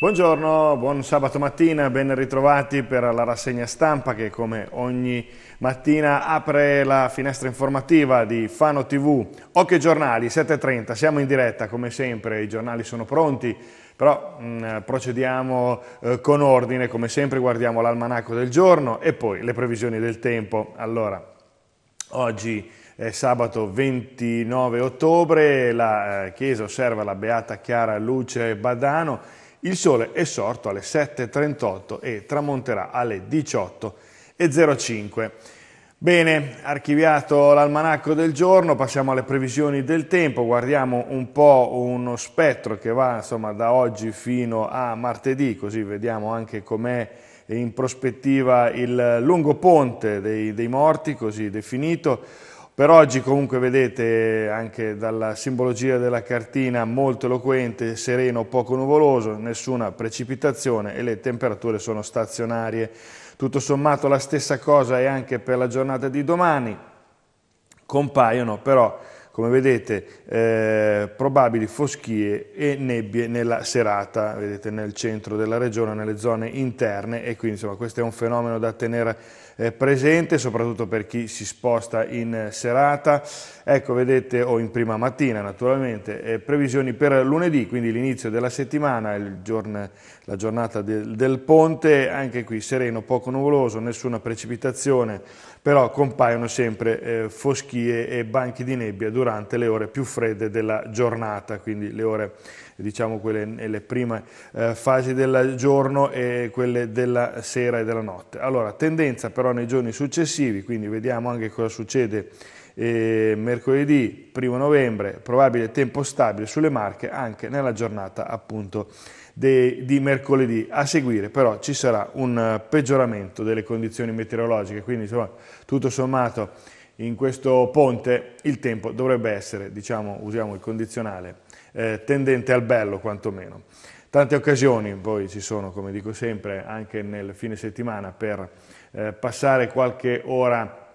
Buongiorno, buon sabato mattina, ben ritrovati per la rassegna stampa che come ogni mattina apre la finestra informativa di Fano TV. Occhio giornali, 7.30, siamo in diretta come sempre, i giornali sono pronti, però mh, mm, procediamo eh, con ordine, come sempre guardiamo l'almanaco del giorno e poi le previsioni del tempo. Allora, oggi è sabato 29 ottobre, la eh, Chiesa osserva la Beata Chiara Luce Badano, il sole è sorto alle 7.38 e tramonterà alle 18.05. Bene, archiviato l'almanacco del giorno, passiamo alle previsioni del tempo, guardiamo un po' uno spettro che va insomma, da oggi fino a martedì, così vediamo anche com'è in prospettiva il lungo ponte dei, dei morti, così definito. Per oggi comunque vedete anche dalla simbologia della cartina molto eloquente, sereno, poco nuvoloso, nessuna precipitazione e le temperature sono stazionarie. Tutto sommato la stessa cosa è anche per la giornata di domani, compaiono però come vedete eh, probabili foschie e nebbie nella serata, vedete nel centro della regione, nelle zone interne e quindi insomma questo è un fenomeno da tenere eh, presente soprattutto per chi si sposta in serata, ecco vedete o in prima mattina naturalmente, eh, previsioni per lunedì, quindi l'inizio della settimana, giorno, la giornata del, del ponte, anche qui sereno, poco nuvoloso, nessuna precipitazione, però compaiono sempre eh, foschie e banchi di nebbia durante le ore più fredde della giornata, quindi le ore, diciamo, quelle nelle prime eh, fasi del giorno e quelle della sera e della notte. Allora, tendenza però nei giorni successivi, quindi vediamo anche cosa succede eh, mercoledì 1 novembre, probabile tempo stabile sulle Marche anche nella giornata appunto de, di mercoledì. A seguire però ci sarà un eh, peggioramento delle condizioni meteorologiche, quindi insomma, tutto sommato in questo ponte il tempo dovrebbe essere, diciamo, usiamo il condizionale, eh, tendente al bello quantomeno. Tante occasioni poi ci sono, come dico sempre, anche nel fine settimana per eh, passare qualche ora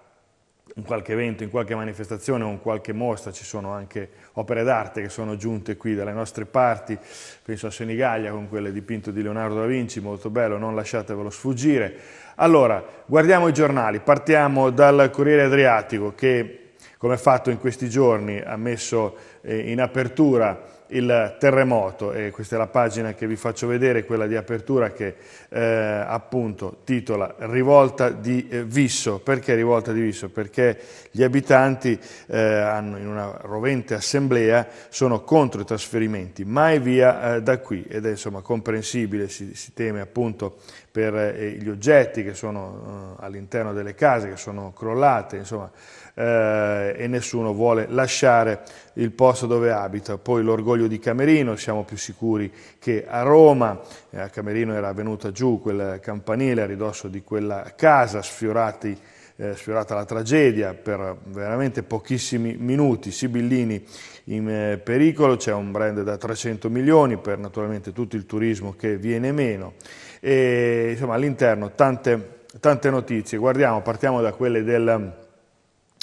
in qualche evento, in qualche manifestazione o in qualche mostra ci sono anche opere d'arte che sono giunte qui dalle nostre parti, penso a Senigallia con quelle dipinto di Leonardo da Vinci, molto bello, non lasciatevelo sfuggire. Allora, guardiamo i giornali, partiamo dal Corriere Adriatico che come fatto in questi giorni ha messo eh, in apertura il terremoto e questa è la pagina che vi faccio vedere, quella di apertura che eh, appunto titola Rivolta di eh, Visso. Perché rivolta di Visso? Perché gli abitanti eh, hanno, in una rovente assemblea sono contro i trasferimenti, mai via eh, da qui ed è insomma comprensibile, si, si teme appunto per eh, gli oggetti che sono all'interno delle case, che sono crollate, insomma eh, e nessuno vuole lasciare il posto dove abita. Poi l'orgoglio di Camerino, siamo più sicuri che a Roma, eh, a Camerino era venuta giù quel campanile a ridosso di quella casa, sfiorati eh, sfiorata la tragedia per veramente pochissimi minuti. Sibillini in eh, pericolo, c'è un brand da 300 milioni per naturalmente tutto il turismo che viene meno. E, insomma all'interno tante, tante notizie, guardiamo, partiamo da quelle del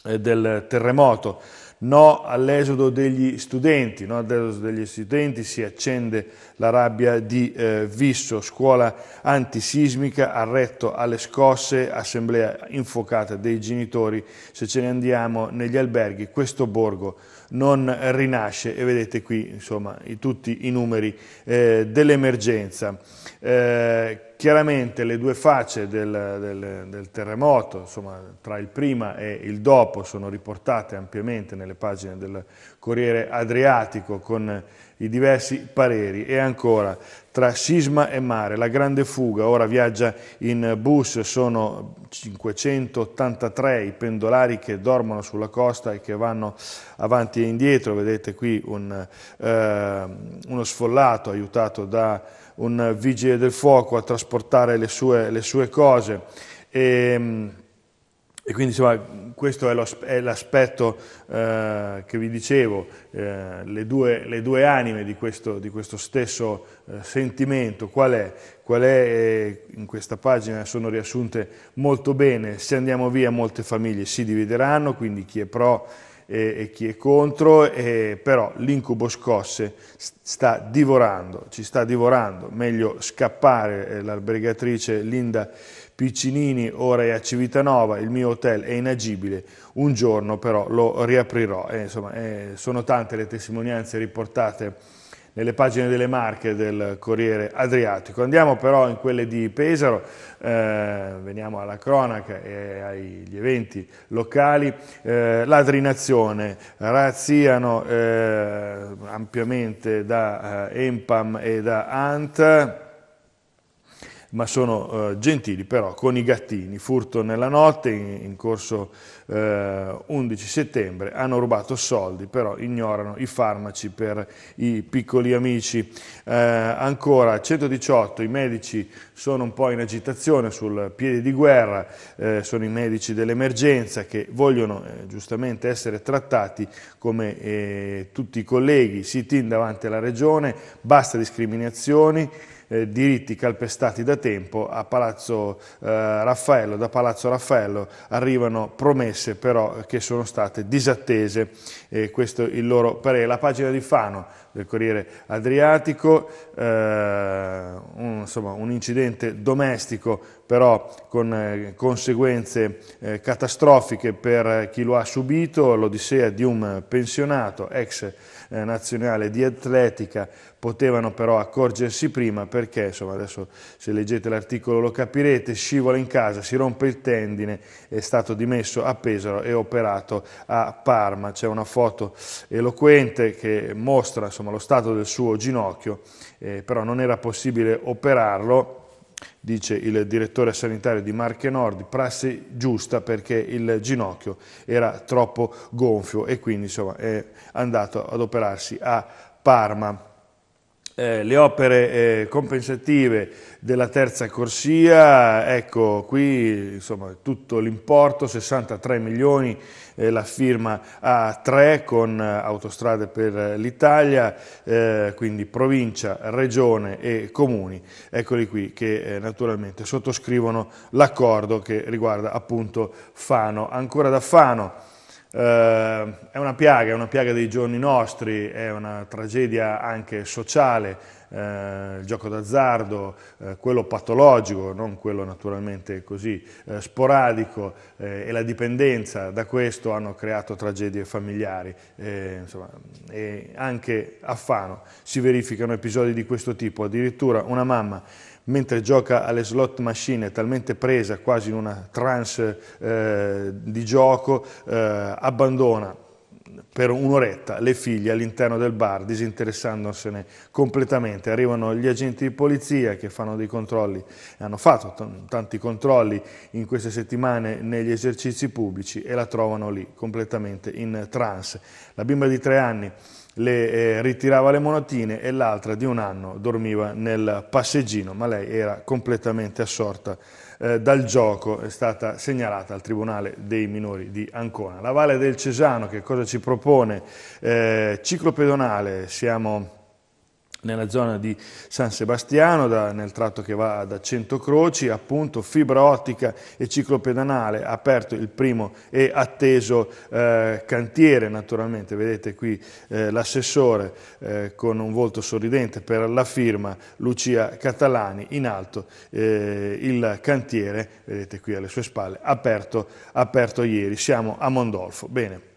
eh, del terremoto, no all'esodo degli studenti, no all'esodo degli studenti si accende la rabbia di eh, Visso, scuola antisismica, arretto alle scosse, assemblea infuocata dei genitori, se ce ne andiamo negli alberghi, questo borgo non rinasce e vedete qui insomma, i, tutti i numeri eh, dell'emergenza. Eh, chiaramente le due facce del, del, del terremoto, insomma, tra il prima e il dopo, sono riportate ampiamente nelle pagine del Corriere Adriatico con i diversi pareri. E ancora, tra sisma e mare, la grande fuga, ora viaggia in bus, sono 583 i pendolari che dormono sulla costa e che vanno avanti e indietro, vedete qui un, eh, uno sfollato aiutato da un vigile del fuoco a trasportare le sue, le sue cose. E, ehm, e quindi insomma, questo è, l'aspetto eh, che vi dicevo, eh, le, due, le, due, anime di questo, di questo stesso eh, sentimento, qual è? Qual è eh, in questa pagina sono riassunte molto bene, se andiamo via molte famiglie si divideranno, quindi chi è pro e, e chi è contro, e, però l'incubo scosse sta divorando, ci sta divorando, meglio scappare, eh, l'albergatrice Linda Piccinini, ora è a Civitanova, il mio hotel è inagibile, un giorno però lo riaprirò. E, eh, insomma, eh, sono tante le testimonianze riportate nelle pagine delle marche del Corriere Adriatico. Andiamo però in quelle di Pesaro, eh, veniamo alla cronaca e agli eventi locali. Eh, ladrinazione, razziano eh, ampiamente da eh, Empam e da Ant ma sono eh, gentili però con i gattini. Furto nella notte, in, in corso eh, 11 settembre, hanno rubato soldi, però ignorano i farmaci per i piccoli amici. Eh, ancora 118, i medici sono un po' in agitazione sul piede di guerra, eh, sono i medici dell'emergenza che vogliono eh, giustamente essere trattati come eh, tutti i colleghi, sit in davanti alla regione, basta discriminazioni, eh, diritti calpestati da tempo a Palazzo eh, Raffaello, da Palazzo Raffaello arrivano promesse però eh, che sono state disattese, eh, questo è il loro parere. La pagina di Fano del Corriere Adriatico, eh, un, insomma, un incidente domestico però con eh, conseguenze eh, catastrofiche per eh, chi lo ha subito, l'odissea di un pensionato ex nazionale di atletica, potevano però accorgersi prima perché, insomma adesso se leggete l'articolo lo capirete, scivola in casa, si rompe il tendine, è stato dimesso a Pesaro e operato a Parma. C'è una foto eloquente che mostra insomma, lo stato del suo ginocchio, eh, però non era possibile operarlo dice il direttore sanitario di Marche Nord, prassi giusta perché il ginocchio era troppo gonfio e quindi insomma, è andato ad operarsi a Parma. Eh, le opere eh, compensative della terza corsia, ecco qui insomma, tutto l'importo, 63 milioni eh, la firma A3 con eh, autostrade per eh, l'Italia, eh, quindi provincia, regione e comuni, eccoli qui che eh, naturalmente sottoscrivono l'accordo che riguarda appunto Fano. Ancora da Fano. Eh, è una piaga, è una piaga dei giorni nostri, è una tragedia anche sociale, eh, il gioco d'azzardo, eh, quello patologico, non quello naturalmente così eh, sporadico eh, e la dipendenza da questo hanno creato tragedie familiari. Eh, insomma, e anche a Fano si verificano episodi di questo tipo, addirittura una mamma mentre gioca alle slot machine talmente presa quasi in una trance eh, di gioco, abbandona per un'oretta le figlie all'interno del bar disinteressandosene completamente. Arrivano gli agenti di polizia che fanno dei controlli, hanno fatto t- tanti controlli in queste settimane negli esercizi pubblici e la trovano lì completamente in trance. La bimba di tre anni le, eh, ritirava le monotine e l'altra di un anno dormiva nel passeggino, ma lei era completamente assorta eh, dal gioco, è stata segnalata al Tribunale dei Minori di Ancona. La Valle del Cesano, che cosa ci propone? Eh, ciclo pedonale, siamo nella zona di San Sebastiano, da, nel tratto che va da Cento Croci, appunto fibra ottica e ciclopedanale, ha aperto il primo e atteso eh, cantiere naturalmente, vedete qui eh, l'assessore eh, con un volto sorridente per la firma Lucia Catalani, in alto eh, il cantiere, vedete qui alle sue spalle, aperto, aperto ieri, siamo a Mondolfo. Bene.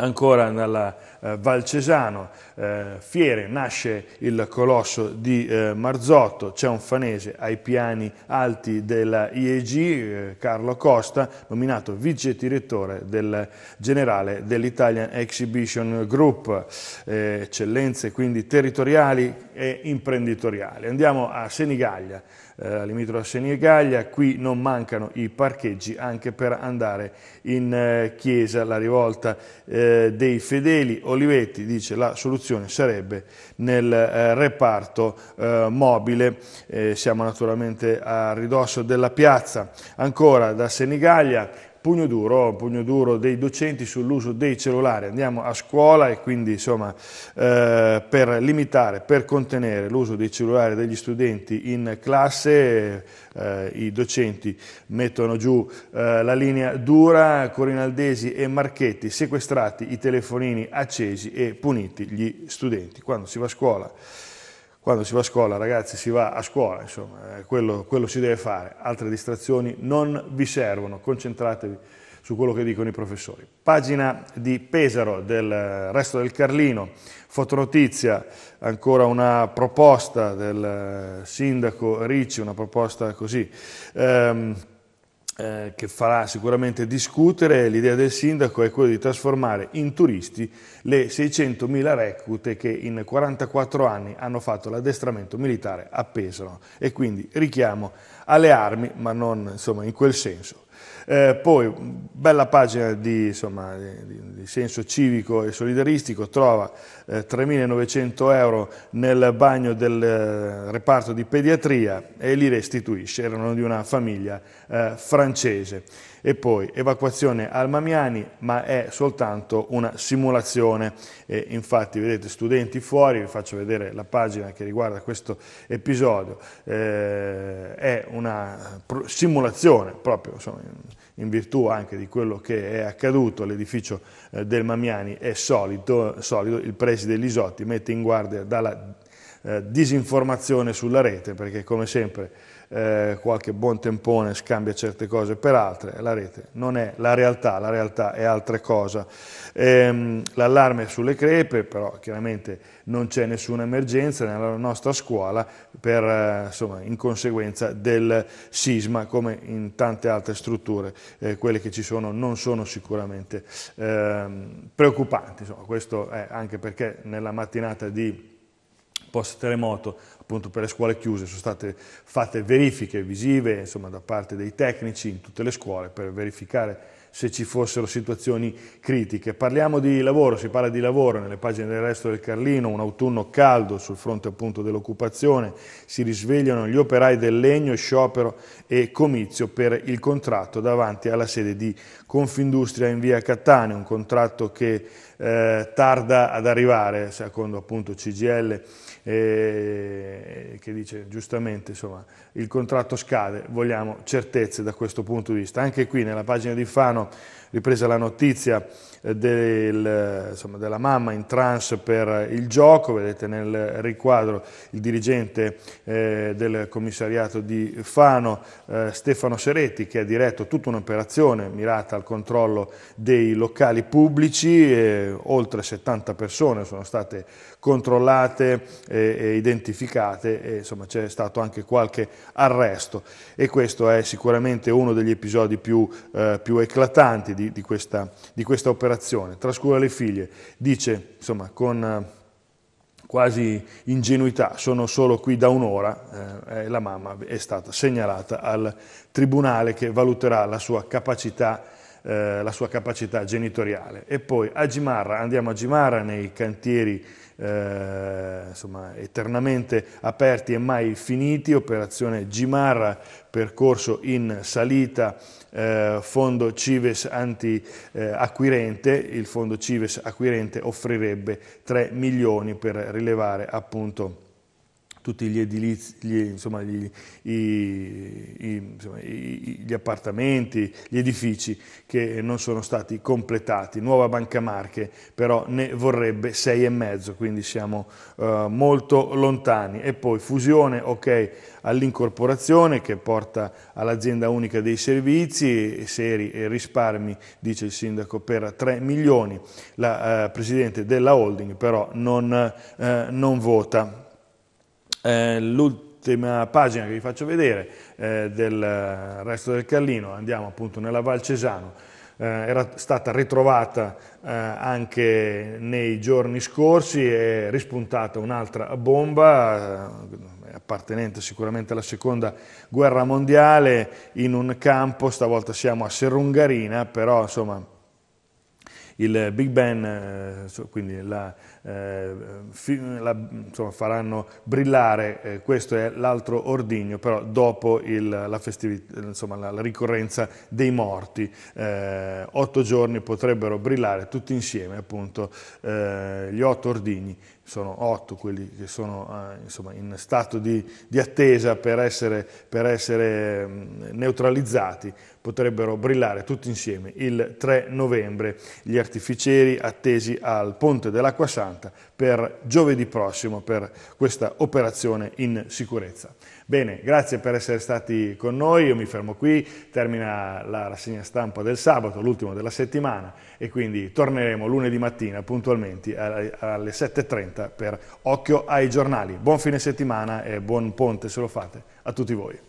Ancora nel eh, Valcesano, eh, Fiere, nasce il colosso di eh, Marzotto, c'è un fanese ai piani alti della IEG, eh, Carlo Costa, nominato vice direttore del generale dell'Italian Exhibition Group. Eh, eccellenze quindi territoriali e imprenditoriale. Andiamo a Senigallia, eh, limitrofo a Senigallia, qui non mancano i parcheggi anche per andare in eh, chiesa, la rivolta eh, dei fedeli. Olivetti dice la soluzione sarebbe nel eh, reparto eh, mobile, eh, siamo naturalmente a ridosso della piazza. Ancora da Senigallia pugno duro, pugno duro dei docenti sull'uso dei cellulari, andiamo a scuola e quindi insomma eh, per limitare, per contenere l'uso dei cellulari degli studenti in classe eh, i docenti mettono giù eh, la linea dura, Corinaldesi e Marchetti sequestrati i telefonini accesi e puniti gli studenti. Quando si va a scuola quando si va a scuola, ragazzi, si va a scuola, insomma, eh, quello, quello si deve fare. Altre distrazioni non vi servono, concentratevi su quello che dicono i professori. Pagina di Pesaro del eh, resto del Carlino, fotonotizia, ancora una proposta del eh, sindaco Ricci, una proposta così. Ehm, eh, che farà sicuramente discutere, l'idea del sindaco è quella di trasformare in turisti le 600.000 reclute che in 44 anni hanno fatto l'addestramento militare a Pesaro e quindi richiamo alle armi, ma non insomma, in quel senso. Eh, poi, bella pagina di, insomma, di, di, senso civico e solidaristico, trova eh, 3.900 euro nel bagno del eh, reparto di pediatria e li restituisce, erano di una famiglia eh, francese. E poi evacuazione al Mamiani, ma è soltanto una simulazione. E infatti, vedete, studenti fuori, vi faccio vedere la pagina che riguarda questo episodio, eh, è una eh, simulazione proprio insomma, in virtù anche di quello che è accaduto, l'edificio eh, del Mamiani è solido, solido il preside Lisotti mette in guardia dalla eh, disinformazione sulla rete, perché come sempre eh, qualche buon tempone scambia certe cose per altre, la rete non è la realtà, la realtà è altra cosa. Ehm, l'allarme sulle crepe, però chiaramente non c'è nessuna emergenza nella nostra scuola per, eh, insomma, in conseguenza del sisma, come in tante altre strutture, eh, quelle che ci sono non sono sicuramente ehm, preoccupanti, insomma, questo è anche perché nella mattinata di post terremoto, appunto per le scuole chiuse, sono state fatte verifiche visive insomma, da parte dei tecnici in tutte le scuole per verificare se ci fossero situazioni critiche. Parliamo di lavoro, si parla di lavoro nelle pagine del resto del Carlino, un autunno caldo sul fronte appunto dell'occupazione, si risvegliano gli operai del legno, sciopero e comizio per il contratto davanti alla sede di Confindustria in via Cattaneo, un contratto che eh, tarda ad arrivare, secondo appunto CGL eh, che dice giustamente insomma, il contratto scade, vogliamo certezze da questo punto di vista. Anche qui nella pagina di Fano ripresa la notizia eh, del, insomma, della mamma in trance per il gioco, vedete nel riquadro il dirigente eh, del commissariato di Fano, eh, Stefano Seretti, che ha diretto tutta un'operazione mirata al controllo dei locali pubblici, eh, oltre 70 persone sono state controllate eh, e, identificate e insomma c'è stato anche qualche arresto e questo è sicuramente uno degli episodi più, eh, più eclatanti di, di, questa, di questa operazione un'operazione, trascura le figlie, dice insomma con eh, quasi ingenuità, sono solo qui da un'ora, eh, la mamma è stata segnalata al tribunale che valuterà la sua capacità eh, la sua capacità genitoriale. E poi a Gimarra, andiamo a Gimarra nei cantieri eh, insomma, eternamente aperti e mai finiti, operazione Gimarra, percorso in salita, eh, fondo Cives anti-acquirente, eh, il fondo Cives acquirente offrirebbe 3 milioni per rilevare appunto tutti gli edilizi, gli, insomma, gli, i, i, insomma, i, gli appartamenti, gli edifici che non sono stati completati. Nuova Banca Marche però ne vorrebbe sei e mezzo, quindi siamo eh, molto lontani. E poi fusione, ok, all'incorporazione che porta all'azienda unica dei servizi, seri e risparmi, dice il sindaco, per 3 milioni. La eh, presidente della holding però non, eh, non vota l'ultima pagina che vi faccio vedere eh, del resto del Callino, andiamo appunto nella Val Cesano, eh, era stata ritrovata eh, anche nei giorni scorsi è rispuntata un'altra bomba eh, appartenente sicuramente alla seconda guerra mondiale in un campo, stavolta siamo a Serungarina, però insomma il Big Ben, eh, quindi la, eh, la, insomma, faranno brillare eh, questo è l'altro ordigno, però dopo il, la, insomma, la, la, ricorrenza dei morti, eh, otto giorni potrebbero brillare tutti insieme appunto eh, gli otto ordigni sono otto quelli che sono eh, insomma, in stato di, di attesa per essere, per essere mm, neutralizzati, potrebbero brillare tutti insieme il 3 novembre gli artificieri attesi al Ponte dell'Acqua Santa 60 per giovedì prossimo per questa operazione in sicurezza. Bene, grazie per essere stati con noi, io mi fermo qui, termina la rassegna stampa del sabato, l'ultimo della settimana e quindi torneremo lunedì mattina puntualmente alle 7.30 per Occhio ai giornali. Buon fine settimana e buon ponte se lo fate a tutti voi.